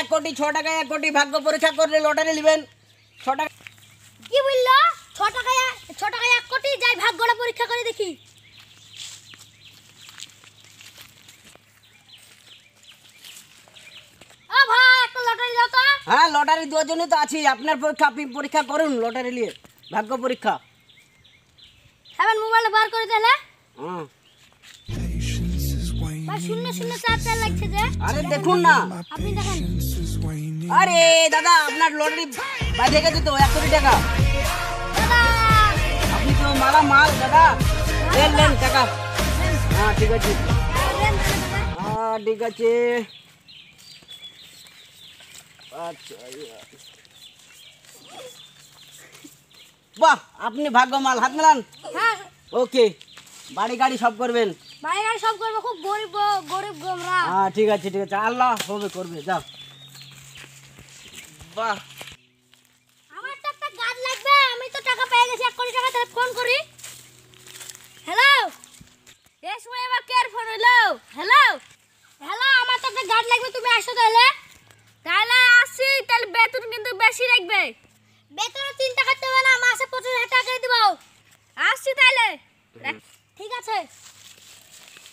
এক কোটি ছ টাকা এক কোটি ভাগ্য পরীক্ষা করলে লটারি নেবেন ছ টাকা কি বললো ছ টাকা ছ টাকা এক কোটি যাই ভাগ্যটা পরীক্ষা করে দেখি হ্যাঁ লটারি দেওয়ার তো আছি আপনার পরীক্ষা আপনি পরীক্ষা করুন লটারি নিয়ে ভাগ্য পরীক্ষা হ্যাঁ মোবাইল বার করে দিলে হুম শূন্য দেখুন না আপনি ভাগ্য আরে দাদা আপনার গেছে তো টাকা আপনি তো মাল দাদা টাকা হ্যাঁ ঠিক আছে হ্যাঁ, ঠিক আছে আচ্ছা, বাহ আপনি হাত মেলান হ্যাঁ। ওকে বাড়ি গাড়ি সব করবেন ভাইরা সব করবে খুব গরিব গরিব গোমরা ঠিক আছে ঠিক আছে আল্লাহ হবে করবে যাও বাহ আমার তো একটা গাছ লাগবে আমি তো টাকা পেয়ে গেছি এক কোটি ফোন করি হ্যালো এই সময় এবার কে ফোন হলো হ্যালো হ্যালো আমার তো একটা লাগবে তুমি আসো তাহলে তাহলে আসি তাহলে বেতন কিন্তু বেশি রাখবে বেতন চিন্তা করতে হবে না মাসে পঁচিশ হাজার টাকা দিব আসছি তাহলে ঠিক আছে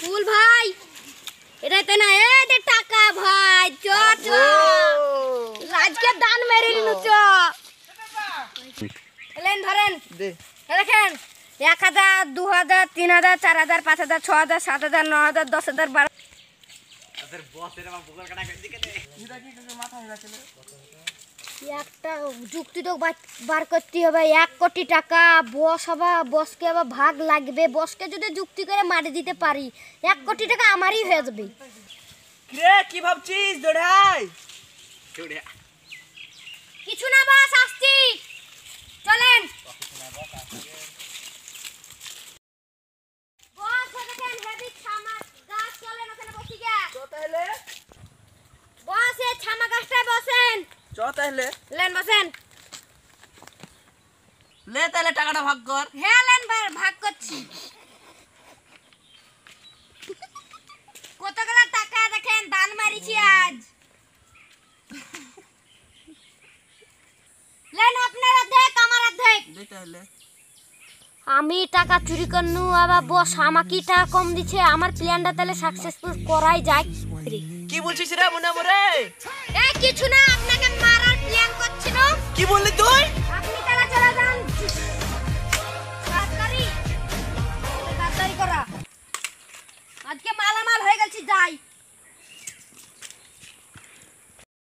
ফুল ভাই এটাতে না এ যে টাকা ভাই চ চ আজকে দান মেরে নিলু চ লেন ধরেন দেখেন এক হাজার দু হাজার তিন হাজার চার হাজার পাঁচ হাজার ছ হাজার সাত হাজার ন হাজার দশ হাজার বারো আচ্ছা, বস মাথা হয়ে গেছিল একটা যুক্তি তো বার করতে হবে এক কোটি টাকা বস আবার বসকে আবার ভাগ লাগবে বসকে যদি যুক্তি করে মারি দিতে পারি এক কোটি টাকা আমারই হয়ে যাবে রে কি ভাবছিস দড়াই কিছু না বাস আসছি চলেন আমি টাকা চুরি করু আবার বস আমাকে টাকা কম দিচ্ছে আমার প্ল্যানটা তাহলে সাকসেসফুল করাই যায় কি বলছিস রে মনে মরে কিছু না কি বললি তুই তাড়াতাড়ি তাড়াতাড়ি করা আজকে মালামাল হয়ে গেছি যাই